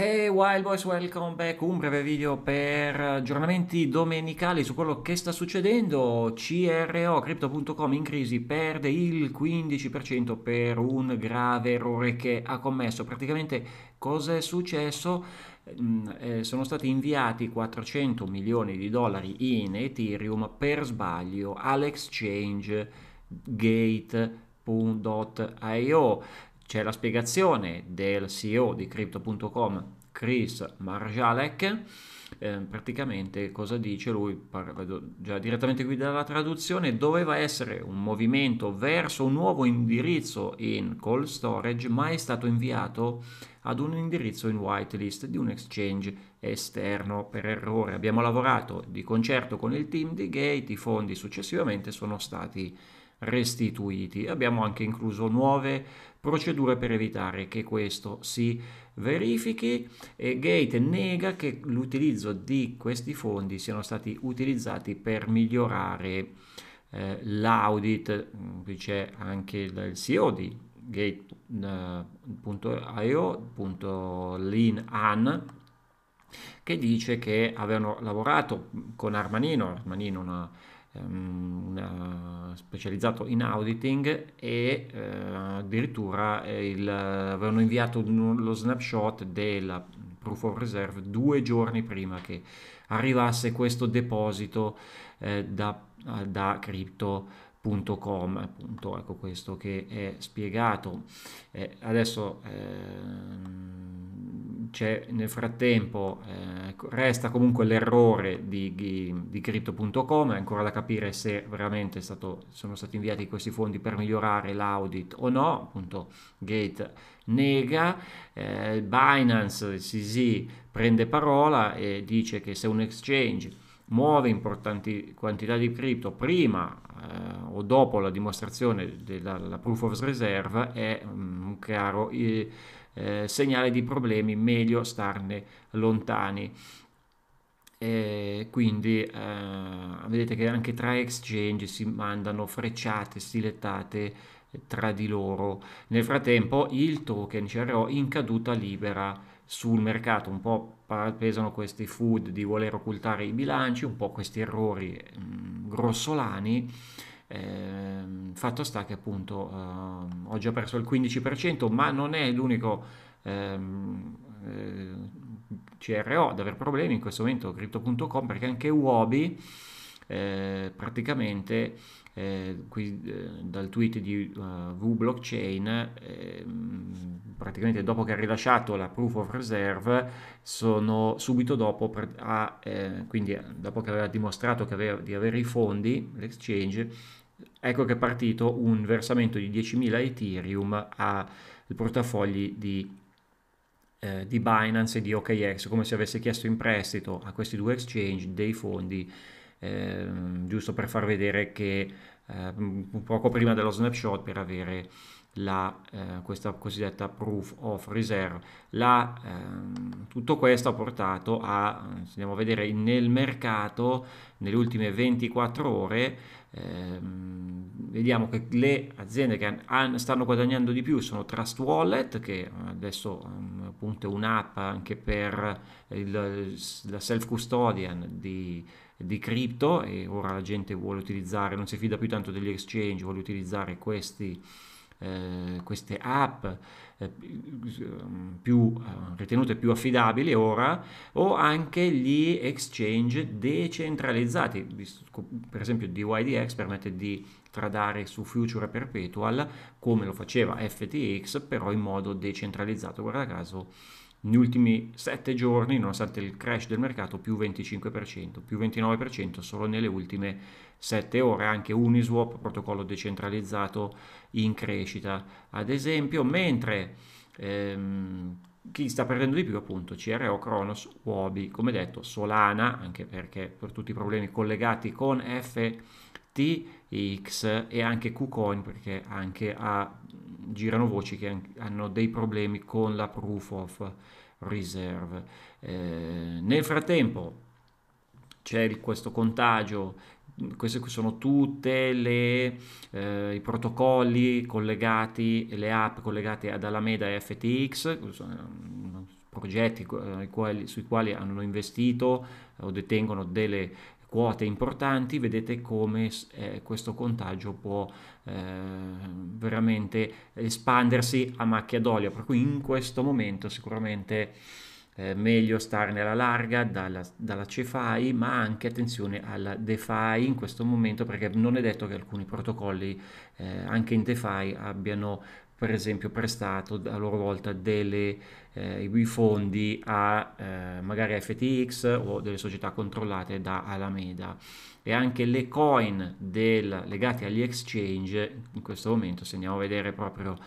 Hey Wild Boys, welcome back, un breve video per aggiornamenti domenicali su quello che sta succedendo. CRO, crypto.com in crisi, perde il 15% per un grave errore che ha commesso. Praticamente cosa è successo? Mm, eh, sono stati inviati 400 milioni di dollari in Ethereum per sbaglio all'exchange gate.io c'è la spiegazione del CEO di Crypto.com, Chris Marjalek, eh, praticamente cosa dice lui, par- già direttamente qui dalla traduzione, doveva essere un movimento verso un nuovo indirizzo in cold storage, ma è stato inviato ad un indirizzo in whitelist di un exchange esterno per errore. Abbiamo lavorato di concerto con il team di Gate, i fondi successivamente sono stati restituiti. Abbiamo anche incluso nuove procedure per evitare che questo si verifichi e Gate nega che l'utilizzo di questi fondi siano stati utilizzati per migliorare eh, l'audit, mm, qui c'è anche il, CEO di gate.io.linan eh, che dice che avevano lavorato con Armanino, Armanino una um, specializzato in auditing e uh, addirittura eh, il, avevano inviato lo snapshot della proof of reserve due giorni prima che arrivasse questo deposito eh, da, da crypto appunto ecco questo che è spiegato eh, adesso ehm, c'è nel frattempo eh, Ecco, resta comunque l'errore di, di, di crypto.com, è ancora da capire se veramente stato, sono stati inviati questi fondi per migliorare l'audit o no, appunto Gate nega, eh, Binance CZ prende parola e dice che se un exchange muove importanti quantità di cripto prima eh, o dopo la dimostrazione della la proof of reserve è mm, un chiaro... Eh, eh, segnale di problemi, meglio starne lontani. E quindi eh, vedete che anche tra exchange si mandano frecciate, stilettate eh, tra di loro. Nel frattempo il token CRO in caduta libera sul mercato, un po' pesano questi food di voler occultare i bilanci, un po' questi errori mh, mm, grossolani eh, fatto sta che appunto eh, ho già perso il 15%, ma non è l'unico ehm, eh, CRO ad avere problemi in questo momento, crypto.com, perché anche Uobi eh, praticamente eh, qui, eh, dal tweet di uh, VBlockchain, ehm, praticamente dopo che ha rilasciato la proof of reserve, sono subito dopo, pre- a, eh, quindi dopo che aveva dimostrato che aveva, di avere i fondi, l'exchange, ecco che è partito un versamento di 10.000 Ethereum al portafogli di eh, di Binance e di OKX, come se avesse chiesto in prestito a questi due exchange dei fondi Ehm, giusto per far vedere che ehm, poco prima dello snapshot per avere la, eh, questa cosiddetta proof of reserve. La, ehm, tutto questo ha portato a, andiamo a vedere, nel mercato nelle ultime 24 ore ehm, vediamo che le aziende che han, stanno guadagnando di più sono Trust Wallet, che eh, adesso ehm, appunto è un'app anche per il, la self custodian di di cripto e ora la gente vuole utilizzare, non si fida più tanto degli exchange, vuole utilizzare questi, eh, queste app eh, più, eh, ritenute più affidabili ora o anche gli exchange decentralizzati per esempio DYDX permette di tradare su Future Perpetual come lo faceva FTX però in modo decentralizzato guarda caso negli ultimi 7 giorni, nonostante il crash del mercato, più 25%, più 29% solo nelle ultime 7 ore, anche Uniswap, protocollo decentralizzato in crescita, ad esempio, mentre ehm, chi sta perdendo di più appunto CRO, Kronos, Uobi, come detto Solana, anche perché per tutti i problemi collegati con FTX e anche KuCoin perché anche ha girano voci che hanno dei problemi con la proof of reserve. Eh, nel frattempo c'è questo contagio, questi sono tutti eh, i protocolli collegati, le app collegate ad Alameda e FTX, eh, progetti eh, quali, sui quali hanno investito o detengono delle quote importanti, vedete come eh, questo contagio può eh, veramente espandersi a macchia d'olio, per cui in questo momento sicuramente eh, meglio stare nella larga dalla, dalla CFI, ma anche attenzione alla DeFi in questo momento perché non è detto che alcuni protocolli eh, anche in DeFi abbiano per esempio prestato a loro volta delle, eh, i fondi a eh, magari FTX o delle società controllate da Alameda e anche le coin del, legate agli exchange in questo momento se andiamo a vedere proprio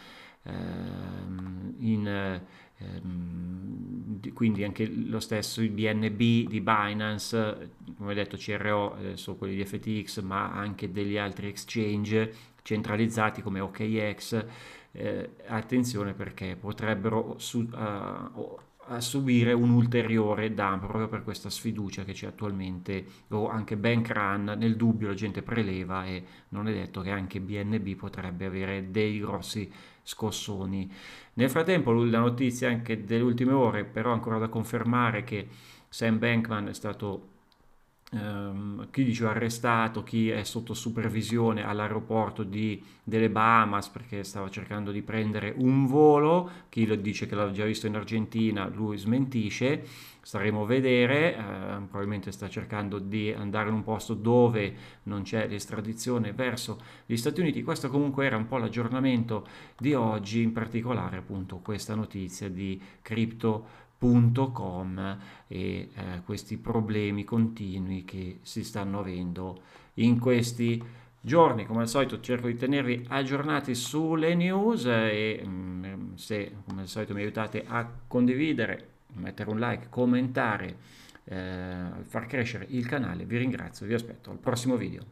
ehm, in ehm, quindi anche lo stesso BNB di Binance, come detto CRO, eh, sono quelli di FTX, ma anche degli altri exchange centralizzati come OKEx, eh, attenzione perché potrebbero su, uh, subire un ulteriore dump proprio per questa sfiducia che c'è attualmente o anche bank run, nel dubbio la gente preleva e non è detto che anche BNB potrebbe avere dei grossi scossoni. Nel frattempo la notizia anche delle ultime ore però ancora da confermare che Sam Bankman è stato ehm, chi dice arrestato, chi è sotto supervisione all'aeroporto di, delle Bahamas perché stava cercando di prendere un volo, chi lo dice che l'ha già visto in Argentina, lui smentisce, staremo a vedere, eh, probabilmente sta cercando di andare in un posto dove non c'è l'estradizione verso gli Stati Uniti, questo comunque era un po' l'aggiornamento di oggi, in particolare appunto questa notizia di cripto Com e eh, questi problemi continui che si stanno avendo in questi giorni. Come al solito cerco di tenervi aggiornati sulle news e mh, mm, se come al solito mi aiutate a condividere, mettere un like, commentare, eh, far crescere il canale, vi ringrazio, vi aspetto al prossimo video.